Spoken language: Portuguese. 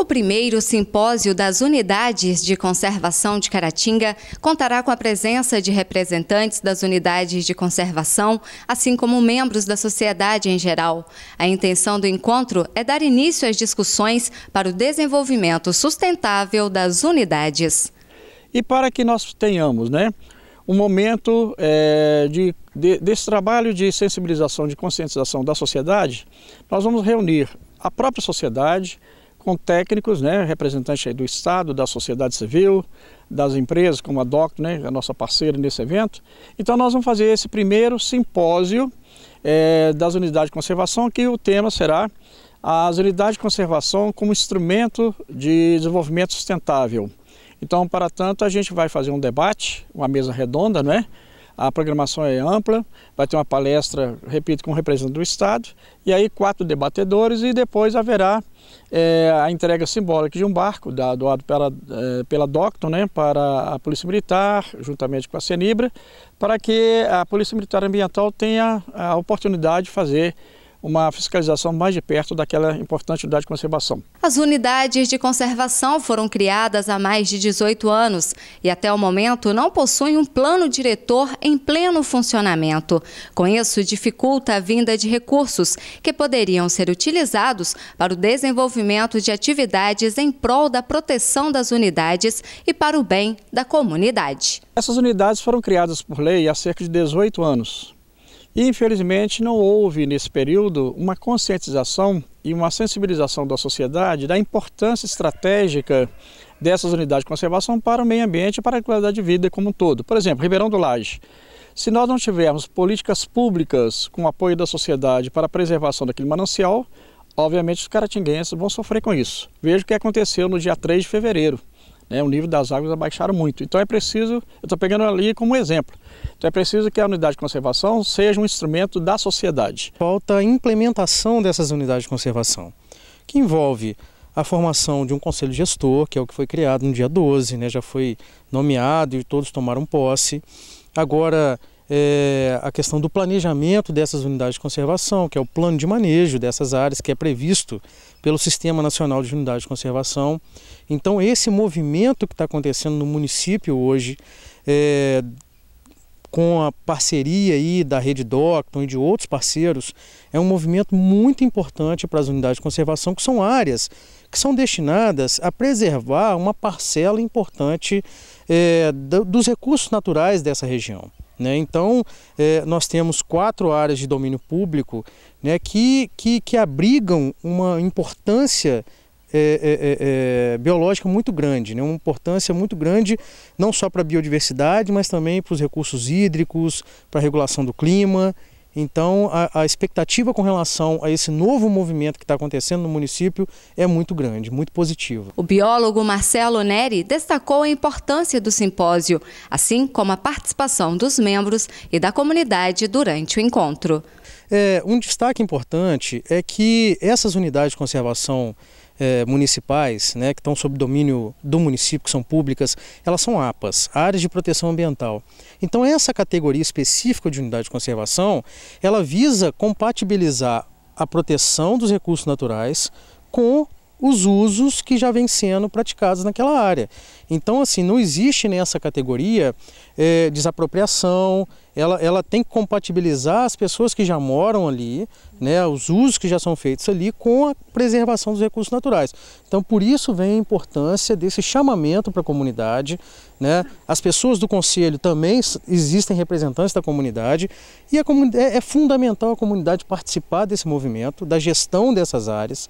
O primeiro simpósio das unidades de conservação de Caratinga contará com a presença de representantes das unidades de conservação, assim como membros da sociedade em geral. A intenção do encontro é dar início às discussões para o desenvolvimento sustentável das unidades. E para que nós tenhamos, né? um momento é, de, de, desse trabalho de sensibilização, de conscientização da sociedade, nós vamos reunir a própria sociedade, com técnicos, né, representantes do Estado, da sociedade civil, das empresas como a DOC, né, a nossa parceira nesse evento. Então nós vamos fazer esse primeiro simpósio é, das unidades de conservação, que o tema será as unidades de conservação como instrumento de desenvolvimento sustentável. Então, para tanto, a gente vai fazer um debate, uma mesa redonda, não é? A programação é ampla, vai ter uma palestra, repito, com o representante do Estado, e aí quatro debatedores, e depois haverá é, a entrega simbólica de um barco da, doado pela, é, pela Docton né, para a Polícia Militar, juntamente com a CENIBRA, para que a Polícia Militar Ambiental tenha a oportunidade de fazer uma fiscalização mais de perto daquela importante unidade de conservação. As unidades de conservação foram criadas há mais de 18 anos e até o momento não possuem um plano diretor em pleno funcionamento. Com isso, dificulta a vinda de recursos que poderiam ser utilizados para o desenvolvimento de atividades em prol da proteção das unidades e para o bem da comunidade. Essas unidades foram criadas por lei há cerca de 18 anos e, infelizmente, não houve nesse período uma conscientização e uma sensibilização da sociedade da importância estratégica dessas unidades de conservação para o meio ambiente e para a qualidade de vida como um todo. Por exemplo, Ribeirão do Laje. Se nós não tivermos políticas públicas com apoio da sociedade para a preservação daquele manancial, obviamente os caratinguenses vão sofrer com isso. Veja o que aconteceu no dia 3 de fevereiro. Né? O nível das águas abaixaram muito. Então é preciso, eu estou pegando ali como exemplo, então é preciso que a unidade de conservação seja um instrumento da sociedade. Falta a implementação dessas unidades de conservação, que envolve a formação de um conselho gestor, que é o que foi criado no dia 12, né? já foi nomeado e todos tomaram posse. Agora, é, a questão do planejamento dessas unidades de conservação, que é o plano de manejo dessas áreas que é previsto pelo Sistema Nacional de Unidades de Conservação. Então, esse movimento que está acontecendo no município hoje, é, com a parceria aí da Rede Docton e de outros parceiros, é um movimento muito importante para as unidades de conservação, que são áreas que são destinadas a preservar uma parcela importante é, dos recursos naturais dessa região. Né? Então, é, nós temos quatro áreas de domínio público né, que, que, que abrigam uma importância é, é, é, é, biológica muito grande, né? uma importância muito grande não só para a biodiversidade, mas também para os recursos hídricos, para a regulação do clima. Então, a, a expectativa com relação a esse novo movimento que está acontecendo no município é muito grande, muito positiva. O biólogo Marcelo Neri destacou a importância do simpósio, assim como a participação dos membros e da comunidade durante o encontro. É, um destaque importante é que essas unidades de conservação eh, municipais, né, que estão sob domínio do município, que são públicas, elas são APAS, Áreas de Proteção Ambiental. Então essa categoria específica de unidade de conservação, ela visa compatibilizar a proteção dos recursos naturais com os usos que já vêm sendo praticados naquela área. Então, assim, não existe nessa né, categoria é, desapropriação, ela, ela tem que compatibilizar as pessoas que já moram ali, né, os usos que já são feitos ali, com a preservação dos recursos naturais. Então, por isso vem a importância desse chamamento para a comunidade. Né? As pessoas do conselho também existem representantes da comunidade e a comunidade, é, é fundamental a comunidade participar desse movimento, da gestão dessas áreas,